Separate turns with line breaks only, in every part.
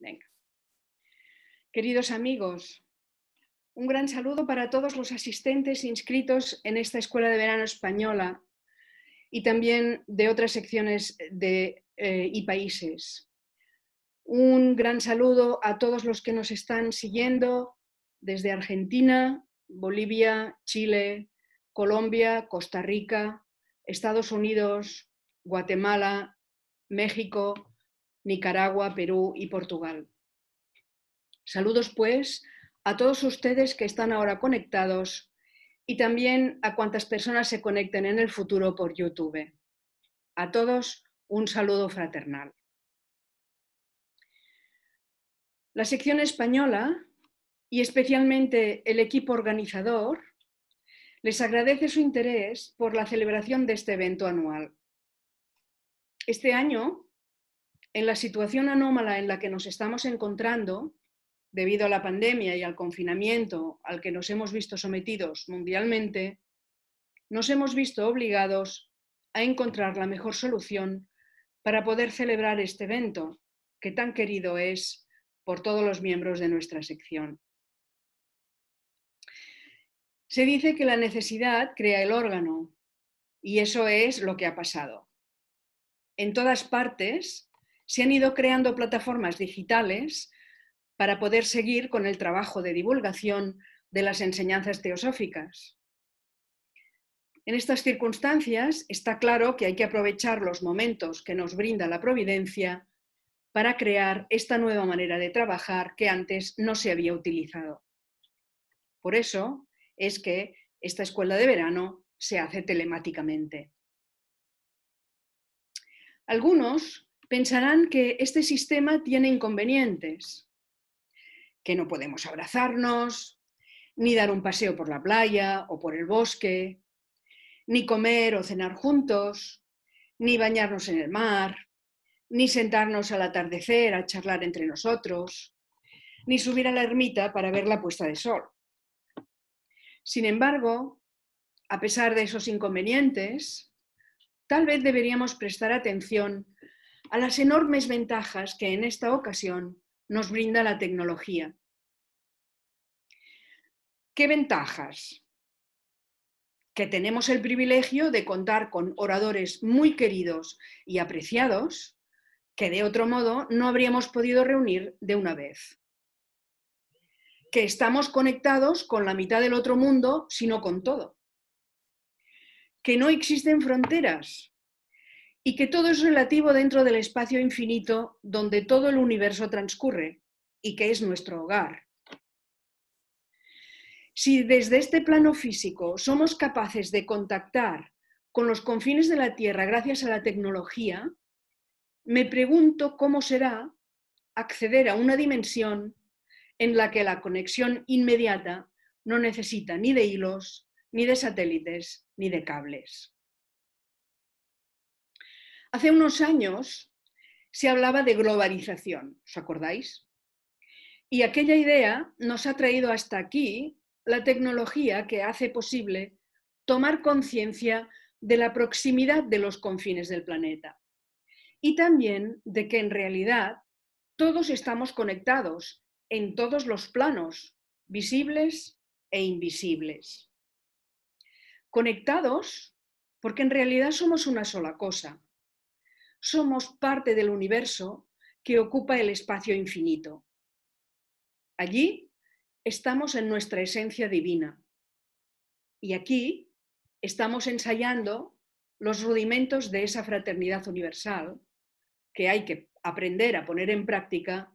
Venga. Queridos amigos, un gran saludo para todos los asistentes inscritos en esta Escuela de Verano Española y también de otras secciones de, eh, y países. Un gran saludo a todos los que nos están siguiendo desde Argentina, Bolivia, Chile, Colombia, Costa Rica, Estados Unidos, Guatemala, México, Nicaragua, Perú y Portugal. Saludos, pues, a todos ustedes que están ahora conectados y también a cuantas personas se conecten en el futuro por YouTube. A todos un saludo fraternal. La sección española y especialmente el equipo organizador les agradece su interés por la celebración de este evento anual. Este año en la situación anómala en la que nos estamos encontrando, debido a la pandemia y al confinamiento al que nos hemos visto sometidos mundialmente, nos hemos visto obligados a encontrar la mejor solución para poder celebrar este evento que tan querido es por todos los miembros de nuestra sección. Se dice que la necesidad crea el órgano y eso es lo que ha pasado. En todas partes se han ido creando plataformas digitales para poder seguir con el trabajo de divulgación de las enseñanzas teosóficas. En estas circunstancias está claro que hay que aprovechar los momentos que nos brinda la providencia para crear esta nueva manera de trabajar que antes no se había utilizado. Por eso es que esta escuela de verano se hace telemáticamente. Algunos pensarán que este sistema tiene inconvenientes, que no podemos abrazarnos, ni dar un paseo por la playa o por el bosque, ni comer o cenar juntos, ni bañarnos en el mar, ni sentarnos al atardecer a charlar entre nosotros, ni subir a la ermita para ver la puesta de sol. Sin embargo, a pesar de esos inconvenientes, tal vez deberíamos prestar atención a las enormes ventajas que en esta ocasión nos brinda la tecnología. ¿Qué ventajas? Que tenemos el privilegio de contar con oradores muy queridos y apreciados que de otro modo no habríamos podido reunir de una vez. Que estamos conectados con la mitad del otro mundo, sino con todo. Que no existen fronteras, y que todo es relativo dentro del espacio infinito donde todo el universo transcurre y que es nuestro hogar. Si desde este plano físico somos capaces de contactar con los confines de la Tierra gracias a la tecnología, me pregunto cómo será acceder a una dimensión en la que la conexión inmediata no necesita ni de hilos, ni de satélites, ni de cables. Hace unos años se hablaba de globalización, ¿os acordáis? Y aquella idea nos ha traído hasta aquí la tecnología que hace posible tomar conciencia de la proximidad de los confines del planeta y también de que en realidad todos estamos conectados en todos los planos, visibles e invisibles. Conectados porque en realidad somos una sola cosa somos parte del universo que ocupa el espacio infinito. Allí estamos en nuestra esencia divina. Y aquí estamos ensayando los rudimentos de esa fraternidad universal que hay que aprender a poner en práctica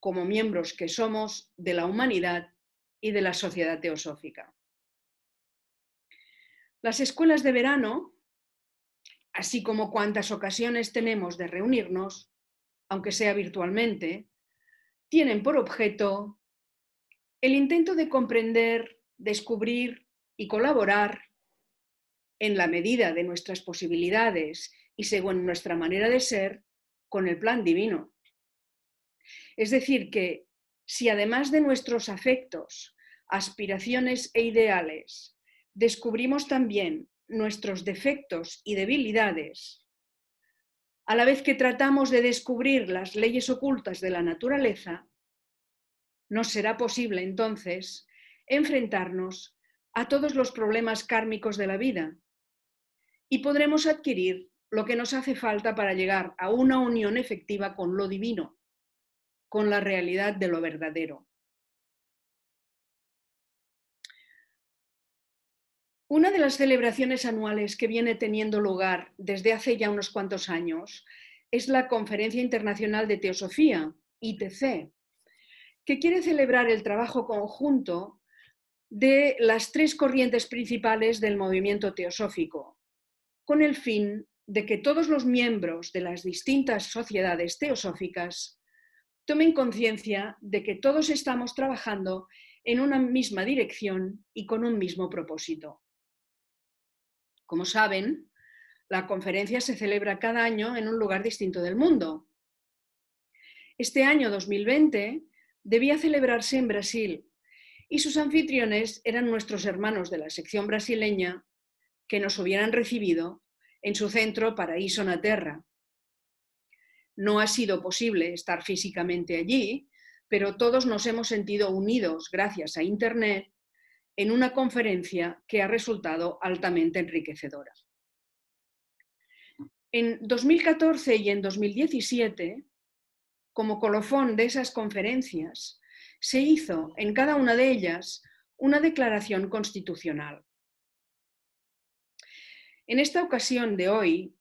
como miembros que somos de la humanidad y de la sociedad teosófica. Las escuelas de verano así como cuantas ocasiones tenemos de reunirnos, aunque sea virtualmente, tienen por objeto el intento de comprender, descubrir y colaborar en la medida de nuestras posibilidades y según nuestra manera de ser con el plan divino. Es decir, que si además de nuestros afectos, aspiraciones e ideales, descubrimos también nuestros defectos y debilidades, a la vez que tratamos de descubrir las leyes ocultas de la naturaleza, nos será posible entonces enfrentarnos a todos los problemas kármicos de la vida y podremos adquirir lo que nos hace falta para llegar a una unión efectiva con lo divino, con la realidad de lo verdadero. Una de las celebraciones anuales que viene teniendo lugar desde hace ya unos cuantos años es la Conferencia Internacional de Teosofía, ITC, que quiere celebrar el trabajo conjunto de las tres corrientes principales del movimiento teosófico, con el fin de que todos los miembros de las distintas sociedades teosóficas tomen conciencia de que todos estamos trabajando en una misma dirección y con un mismo propósito. Como saben, la conferencia se celebra cada año en un lugar distinto del mundo. Este año 2020 debía celebrarse en Brasil y sus anfitriones eran nuestros hermanos de la sección brasileña que nos hubieran recibido en su centro Paraíso na Terra. No ha sido posible estar físicamente allí, pero todos nos hemos sentido unidos gracias a Internet en una conferencia que ha resultado altamente enriquecedora. En 2014 y en 2017, como colofón de esas conferencias, se hizo en cada una de ellas una declaración constitucional. En esta ocasión de hoy,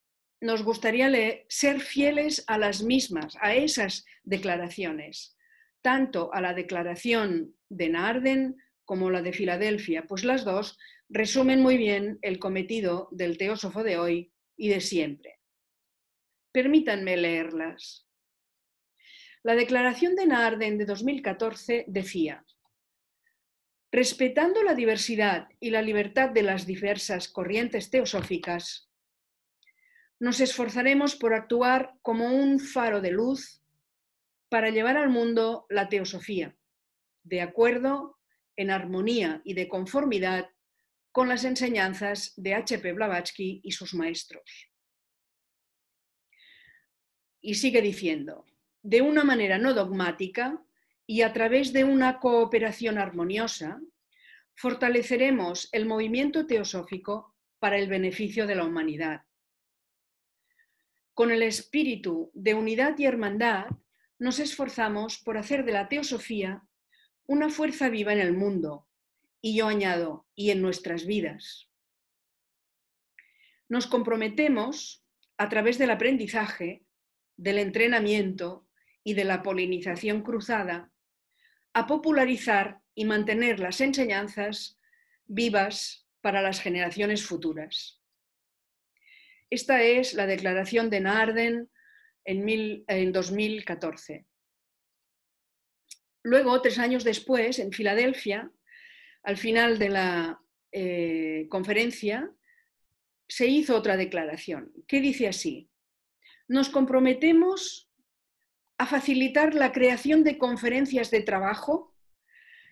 nos gustaría ser fieles a las mismas, a esas declaraciones, tanto a la declaración de Narden como la de Filadelfia, pues las dos resumen muy bien el cometido del teósofo de hoy y de siempre. Permítanme leerlas. La declaración de Narden de 2014 decía, respetando la diversidad y la libertad de las diversas corrientes teosóficas, nos esforzaremos por actuar como un faro de luz para llevar al mundo la teosofía, de acuerdo en armonía y de conformidad con las enseñanzas de H.P. Blavatsky y sus maestros. Y sigue diciendo, de una manera no dogmática y a través de una cooperación armoniosa, fortaleceremos el movimiento teosófico para el beneficio de la humanidad. Con el espíritu de unidad y hermandad, nos esforzamos por hacer de la teosofía una fuerza viva en el mundo, y yo añado, y en nuestras vidas. Nos comprometemos a través del aprendizaje, del entrenamiento y de la polinización cruzada a popularizar y mantener las enseñanzas vivas para las generaciones futuras. Esta es la declaración de Naarden en, 2014. Luego, tres años después, en Filadelfia, al final de la eh, conferencia, se hizo otra declaración ¿Qué dice así, nos comprometemos a facilitar la creación de conferencias de trabajo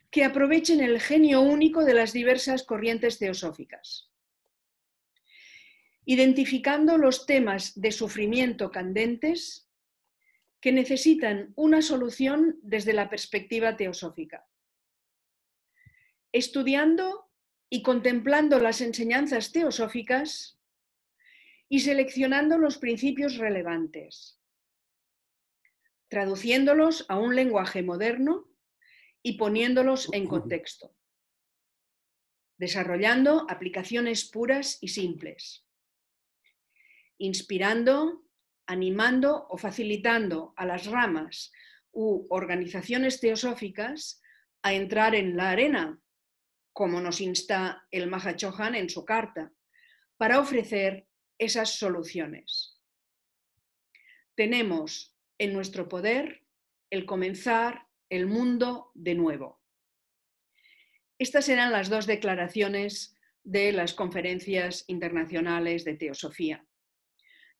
que aprovechen el genio único de las diversas corrientes teosóficas, identificando los temas de sufrimiento candentes que necesitan una solución desde la perspectiva teosófica. Estudiando y contemplando las enseñanzas teosóficas y seleccionando los principios relevantes, traduciéndolos a un lenguaje moderno y poniéndolos en contexto, desarrollando aplicaciones puras y simples, inspirando, animando o facilitando a las ramas u organizaciones teosóficas a entrar en la arena, como nos insta el Mahachohan en su carta, para ofrecer esas soluciones. Tenemos en nuestro poder el comenzar el mundo de nuevo. Estas eran las dos declaraciones de las conferencias internacionales de teosofía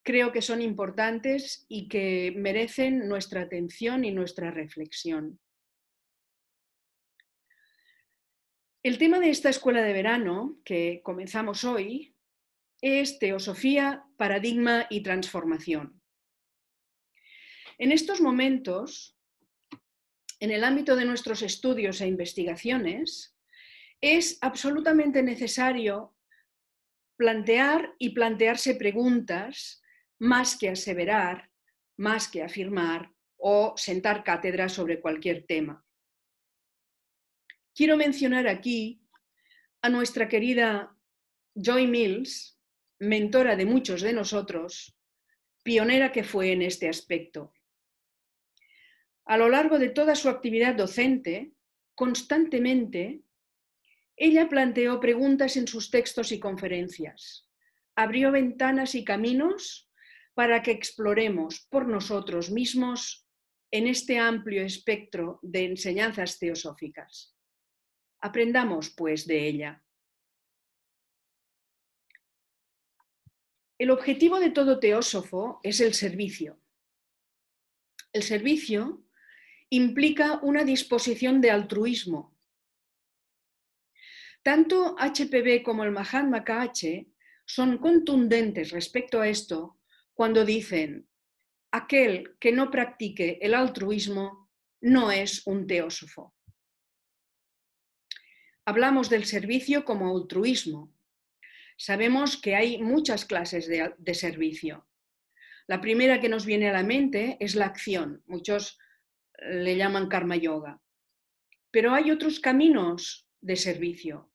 creo que son importantes y que merecen nuestra atención y nuestra reflexión. El tema de esta escuela de verano que comenzamos hoy es teosofía, paradigma y transformación. En estos momentos, en el ámbito de nuestros estudios e investigaciones, es absolutamente necesario plantear y plantearse preguntas más que aseverar, más que afirmar o sentar cátedra sobre cualquier tema. Quiero mencionar aquí a nuestra querida Joy Mills, mentora de muchos de nosotros, pionera que fue en este aspecto. A lo largo de toda su actividad docente, constantemente, ella planteó preguntas en sus textos y conferencias, abrió ventanas y caminos para que exploremos por nosotros mismos en este amplio espectro de enseñanzas teosóficas. Aprendamos, pues, de ella. El objetivo de todo teósofo es el servicio. El servicio implica una disposición de altruismo. Tanto HPB como el Mahatma K.H. son contundentes respecto a esto cuando dicen, aquel que no practique el altruismo no es un teósofo. Hablamos del servicio como altruismo. Sabemos que hay muchas clases de, servicio. La primera que nos viene a la mente es la acción. Muchos le llaman karma yoga. Pero hay otros caminos de servicio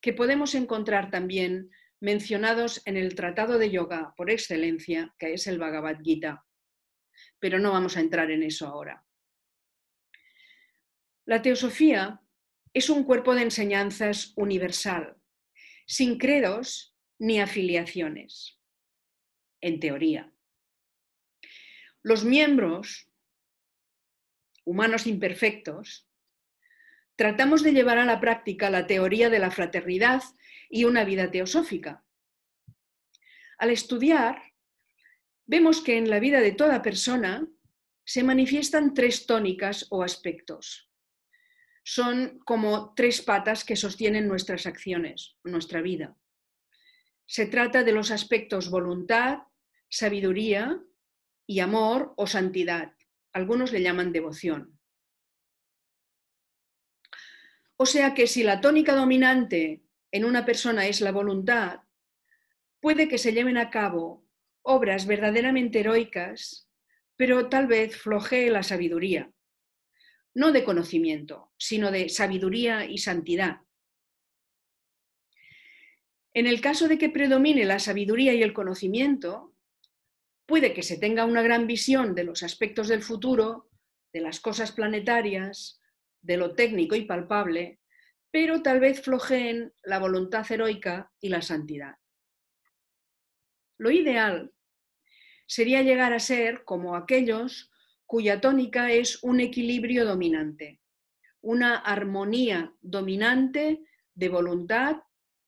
que podemos encontrar también mencionados en el tratado de yoga por excelencia, que es el Bhagavad Gita. Pero no vamos a entrar en eso ahora. La teosofía es un cuerpo de enseñanzas universal, sin credos ni afiliaciones, en teoría. Los miembros, humanos imperfectos, tratamos de llevar a la práctica la teoría de la fraternidad y una vida teosófica. Al estudiar, vemos que en la vida de toda persona se manifiestan tres tónicas o aspectos. Son como tres patas que sostienen nuestras acciones, nuestra vida. Se trata de los aspectos voluntad, sabiduría y amor o santidad. Algunos le llaman devoción. O sea que si la tónica dominante en una persona es la voluntad, puede que se lleven a cabo obras verdaderamente heroicas, pero tal vez flojee la sabiduría, no de conocimiento, sino de sabiduría y santidad. En el caso de que predomine la sabiduría y el conocimiento, puede que se tenga una gran visión de los aspectos del futuro, de las cosas planetarias, de lo técnico y palpable, pero tal vez flojeen la voluntad heroica y la santidad. Lo ideal sería llegar a ser como aquellos cuya tónica es un equilibrio dominante, una armonía dominante de voluntad,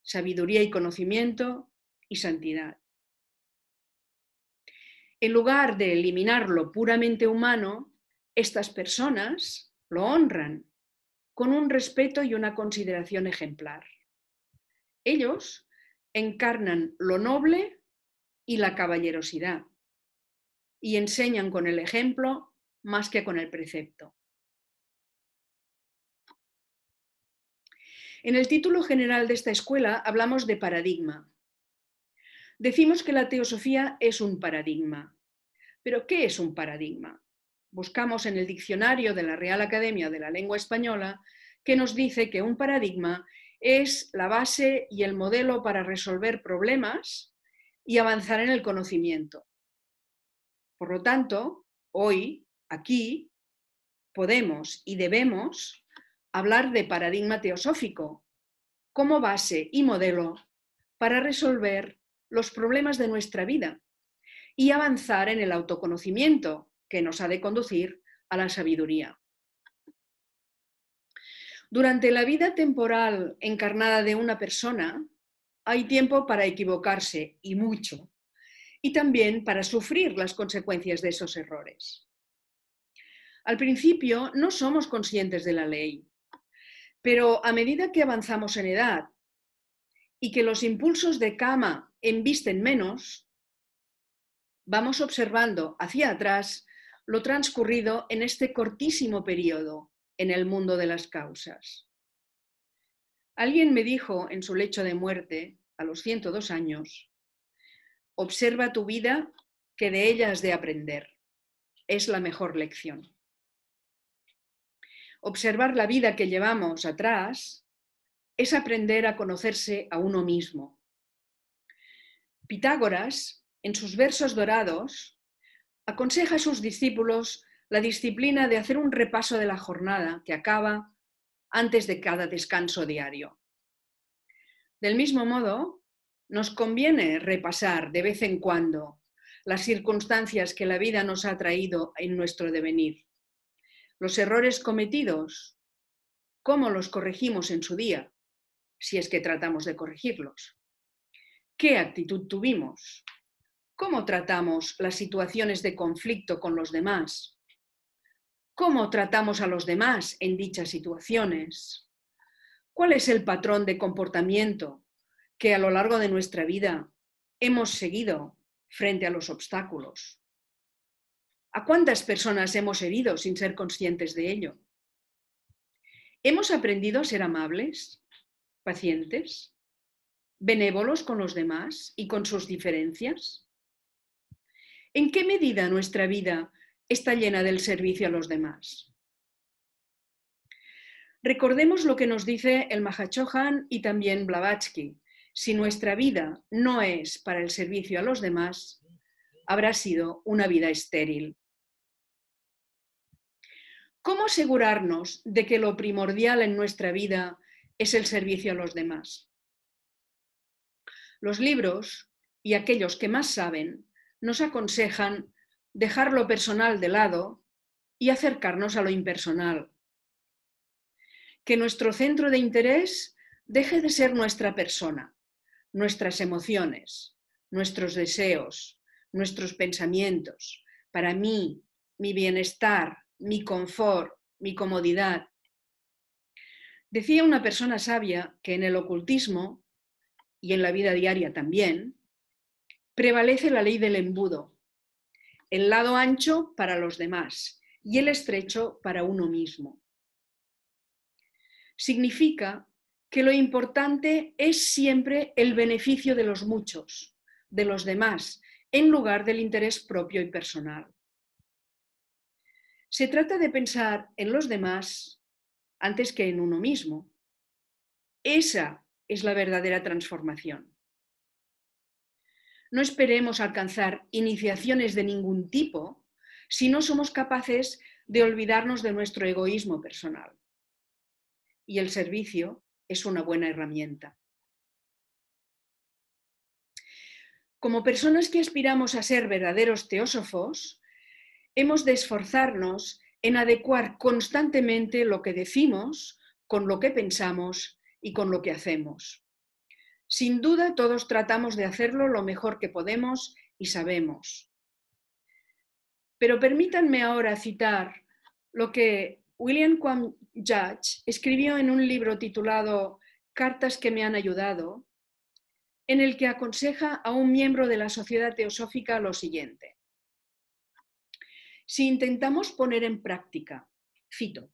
sabiduría y conocimiento y santidad. En lugar de eliminar lo puramente humano, estas personas lo honran con un respeto y una consideración ejemplar. Ellos encarnan lo noble y la caballerosidad y enseñan con el ejemplo más que con el precepto. En el título general de esta escuela hablamos de paradigma. Decimos que la teosofía es un paradigma. Pero ¿qué es un paradigma? buscamos en el diccionario de la Real Academia de la Lengua Española que nos dice que un paradigma es la base y el modelo para resolver problemas y avanzar en el conocimiento. Por lo tanto, hoy, aquí, podemos y debemos hablar de paradigma teosófico como base y modelo para resolver los problemas de nuestra vida y avanzar en el autoconocimiento, que nos ha de conducir a la sabiduría. Durante la vida temporal encarnada de una persona, hay tiempo para equivocarse, y mucho, y también para sufrir las consecuencias de esos errores. Al principio no somos conscientes de la ley, pero a medida que avanzamos en edad y que los impulsos de cama embisten menos, vamos observando hacia atrás lo transcurrido en este cortísimo periodo en el mundo de las causas. Alguien me dijo en su lecho de muerte, a los 102 años, observa tu vida que de ella has de aprender. Es la mejor lección. Observar la vida que llevamos atrás es aprender a conocerse a uno mismo. Pitágoras, en sus versos dorados, aconseja a sus discípulos la disciplina de hacer un repaso de la jornada que acaba antes de cada descanso diario. Del mismo modo, nos conviene repasar de vez en cuando las circunstancias que la vida nos ha traído en nuestro devenir, los errores cometidos, cómo los corregimos en su día, si es que tratamos de corregirlos, qué actitud tuvimos, ¿Cómo tratamos las situaciones de conflicto con los demás? ¿Cómo tratamos a los demás en dichas situaciones? ¿Cuál es el patrón de comportamiento que a lo largo de nuestra vida hemos seguido frente a los obstáculos? ¿A cuántas personas hemos herido sin ser conscientes de ello? ¿Hemos aprendido a ser amables, pacientes, benévolos con los demás y con sus diferencias? ¿En qué medida nuestra vida está llena del servicio a los demás? Recordemos lo que nos dice el Mahachohan y también Blavatsky. Si nuestra vida no es para el servicio a los demás, habrá sido una vida estéril. ¿Cómo asegurarnos de que lo primordial en nuestra vida es el servicio a los demás? Los libros, y aquellos que más saben, nos aconsejan dejar lo personal de lado y acercarnos a lo impersonal. Que nuestro centro de interés deje de ser nuestra persona, nuestras emociones, nuestros deseos, nuestros pensamientos, para mí, mi bienestar, mi confort, mi comodidad. Decía una persona sabia que en el ocultismo, y en la vida diaria también, prevalece la ley del embudo, el lado ancho para los demás y el estrecho para uno mismo. Significa que lo importante es siempre el beneficio de los muchos, de los demás, en lugar del interés propio y personal. Se trata de pensar en los demás antes que en uno mismo. Esa es la verdadera transformación no esperemos alcanzar iniciaciones de ningún tipo si no somos capaces de olvidarnos de nuestro egoísmo personal. Y el servicio es una buena herramienta. Como personas que aspiramos a ser verdaderos teósofos, hemos de esforzarnos en adecuar constantemente lo que decimos con lo que pensamos y con lo que hacemos. Sin duda todos tratamos de hacerlo lo mejor que podemos y sabemos. Pero permítanme ahora citar lo que William Quan Judge escribió en un libro titulado Cartas que me han ayudado, en el que aconseja a un miembro de la sociedad teosófica lo siguiente. Si intentamos poner en práctica, cito,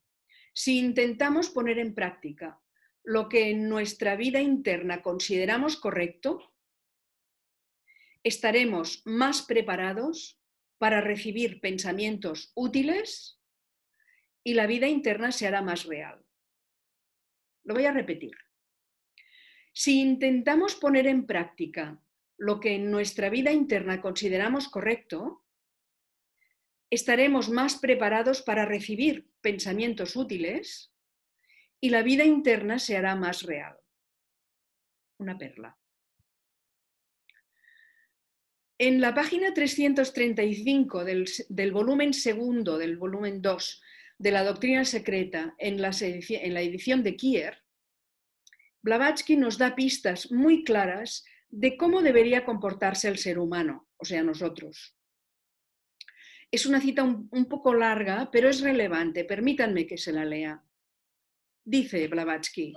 si intentamos poner en práctica lo que en nuestra vida interna consideramos correcto, estaremos más preparados para recibir pensamientos útiles y la vida interna se hará más real. Lo voy a repetir. Si intentamos poner en práctica lo que en nuestra vida interna consideramos correcto, estaremos más preparados para recibir pensamientos útiles y la vida interna se hará más real. Una perla. En la página 335 del, volumen segundo, del volumen 2 de la Doctrina Secreta, en la, edición de Kier, Blavatsky nos da pistas muy claras de cómo debería comportarse el ser humano, o sea, nosotros. Es una cita un poco larga, pero es relevante. Permítanme que se la lea dice Blavatsky.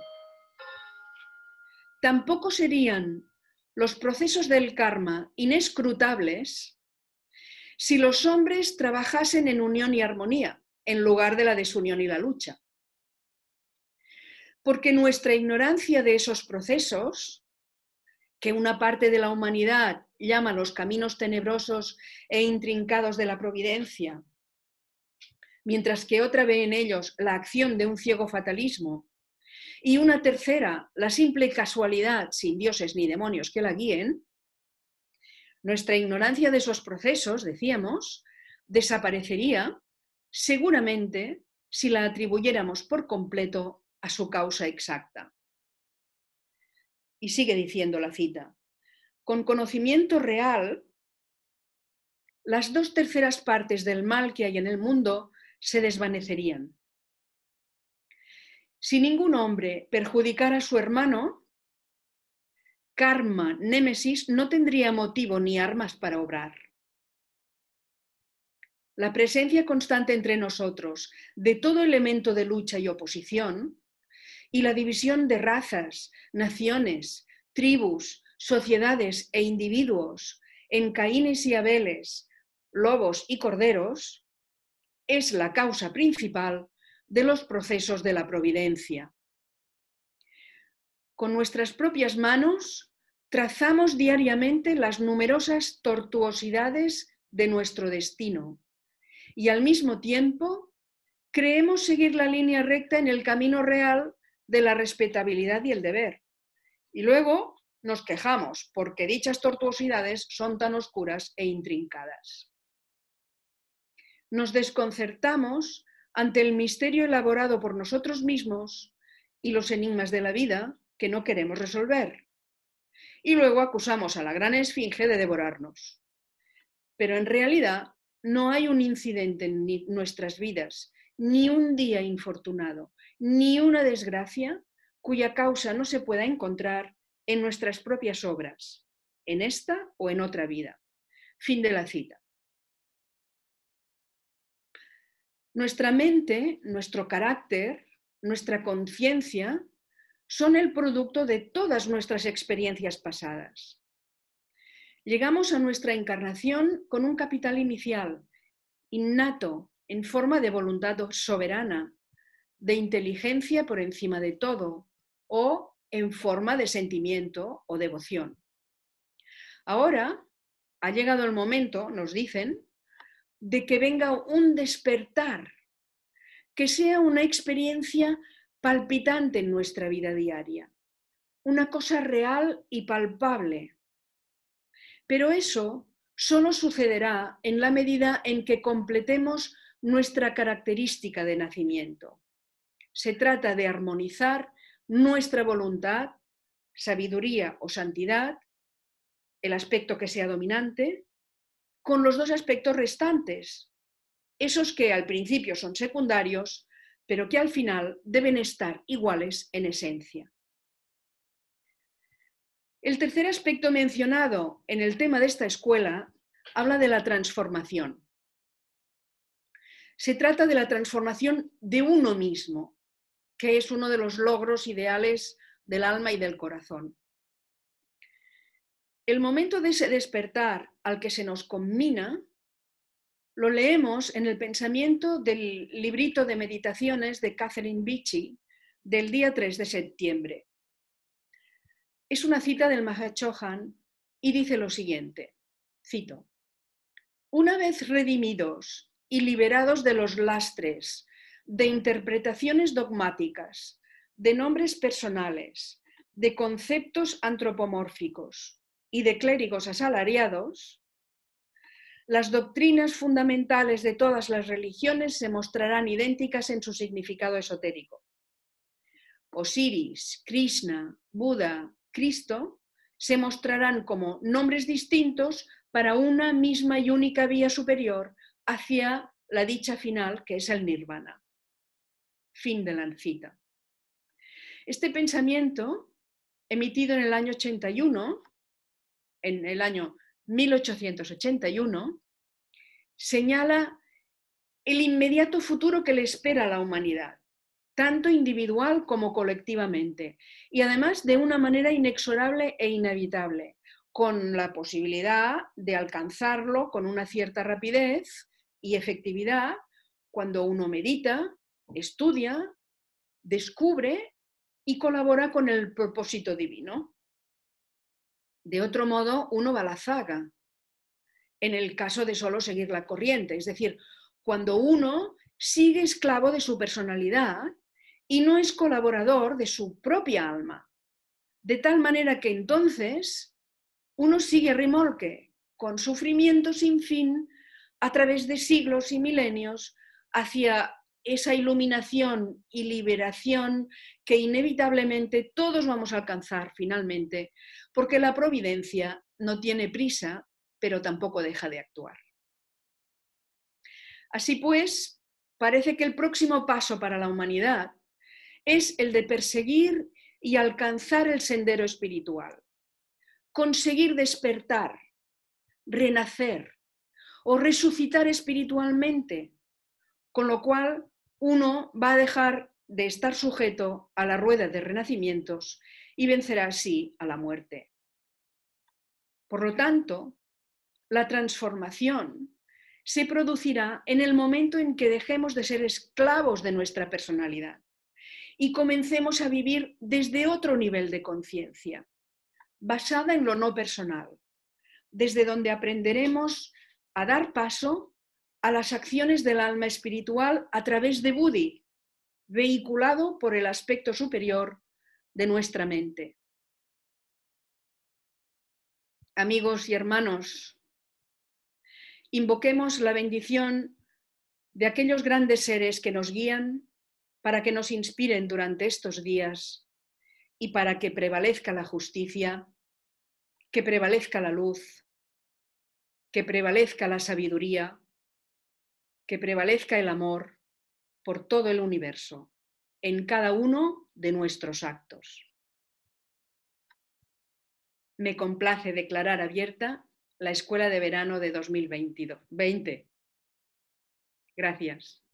Tampoco serían los procesos del karma inescrutables si los hombres trabajasen en unión y armonía, en lugar de la desunión y la lucha. Porque nuestra ignorancia de esos procesos, que una parte de la humanidad llama los caminos tenebrosos e intrincados de la providencia, mientras que otra ve en ellos la acción de un ciego fatalismo, y una tercera, la simple casualidad, sin dioses ni demonios que la guíen, nuestra ignorancia de esos procesos, decíamos, desaparecería seguramente si la atribuyéramos por completo a su causa exacta. Y sigue diciendo la cita, con conocimiento real, las dos terceras partes del mal que hay en el mundo se desvanecerían. Si ningún hombre perjudicara a su hermano, karma, némesis, no tendría motivo ni armas para obrar. La presencia constante entre nosotros de todo elemento de lucha y oposición y la división de razas, naciones, tribus, sociedades e individuos en Caínes y Abeles, lobos y corderos, es la causa principal de los procesos de la providencia. Con nuestras propias manos trazamos diariamente las numerosas tortuosidades de nuestro destino y al mismo tiempo creemos seguir la línea recta en el camino real de la respetabilidad y el deber. Y luego nos quejamos porque dichas tortuosidades son tan oscuras e intrincadas nos desconcertamos ante el misterio elaborado por nosotros mismos y los enigmas de la vida que no queremos resolver. Y luego acusamos a la gran esfinge de devorarnos. Pero en realidad no hay un incidente en nuestras vidas, ni un día infortunado, ni una desgracia cuya causa no se pueda encontrar en nuestras propias obras, en esta o en otra vida. Fin de la cita. Nuestra mente, nuestro carácter, nuestra conciencia son el producto de todas nuestras experiencias pasadas. Llegamos a nuestra encarnación con un capital inicial, innato, en forma de voluntad soberana, de inteligencia por encima de todo, o en forma de sentimiento o devoción. Ahora ha llegado el momento, nos dicen, de que venga un despertar, que sea una experiencia palpitante en nuestra vida diaria, una cosa real y palpable. Pero eso solo sucederá en la medida en que completemos nuestra característica de nacimiento. Se trata de armonizar nuestra voluntad, sabiduría o santidad, el aspecto que sea dominante, con los dos aspectos restantes, esos que al principio son secundarios, pero que al final deben estar iguales en esencia. El tercer aspecto mencionado en el tema de esta escuela habla de la transformación. Se trata de la transformación de uno mismo, que es uno de los logros ideales del alma y del corazón. El momento de ese despertar al que se nos conmina lo leemos en el pensamiento del librito de meditaciones de Catherine Beachy del día 3 de septiembre. Es una cita del Mahachohan y dice lo siguiente, cito, Una vez redimidos y liberados de los lastres, de interpretaciones dogmáticas, de nombres personales, de conceptos antropomórficos, y de clérigos asalariados, las doctrinas fundamentales de todas las religiones se mostrarán idénticas en su significado esotérico. Osiris, Krishna, Buda, Cristo se mostrarán como nombres distintos para una misma y única vía superior hacia la dicha final que es el nirvana. Fin de la cita. Este pensamiento, emitido en el año 81, en el año 1881, señala el inmediato futuro que le espera a la humanidad, tanto individual como colectivamente, y además de una manera inexorable e inevitable, con la posibilidad de alcanzarlo con una cierta rapidez y efectividad cuando uno medita, estudia, descubre y colabora con el propósito divino. De otro modo, uno va a la zaga, en el caso de solo seguir la corriente. Es decir, cuando uno sigue esclavo de su personalidad y no es colaborador de su propia alma. De tal manera que entonces uno sigue remolque, con sufrimiento sin fin, a través de siglos y milenios, hacia esa iluminación y liberación que inevitablemente todos vamos a alcanzar finalmente, porque la providencia no tiene prisa, pero tampoco deja de actuar. Así pues, parece que el próximo paso para la humanidad es el de perseguir y alcanzar el sendero espiritual, conseguir despertar, renacer o resucitar espiritualmente, con lo cual uno va a dejar de estar sujeto a la rueda de renacimientos y vencerá así a la muerte. Por lo tanto, la transformación se producirá en el momento en que dejemos de ser esclavos de nuestra personalidad y comencemos a vivir desde otro nivel de conciencia, basada en lo no personal, desde donde aprenderemos a dar paso a las acciones del alma espiritual a través de Budi, vehiculado por el aspecto superior de nuestra mente. Amigos y hermanos, invoquemos la bendición de aquellos grandes seres que nos guían para que nos inspiren durante estos días y para que prevalezca la justicia, que prevalezca la luz, que prevalezca la sabiduría que prevalezca el amor por todo el universo, en cada uno de nuestros actos. Me complace declarar abierta la Escuela de Verano de 2020. Gracias.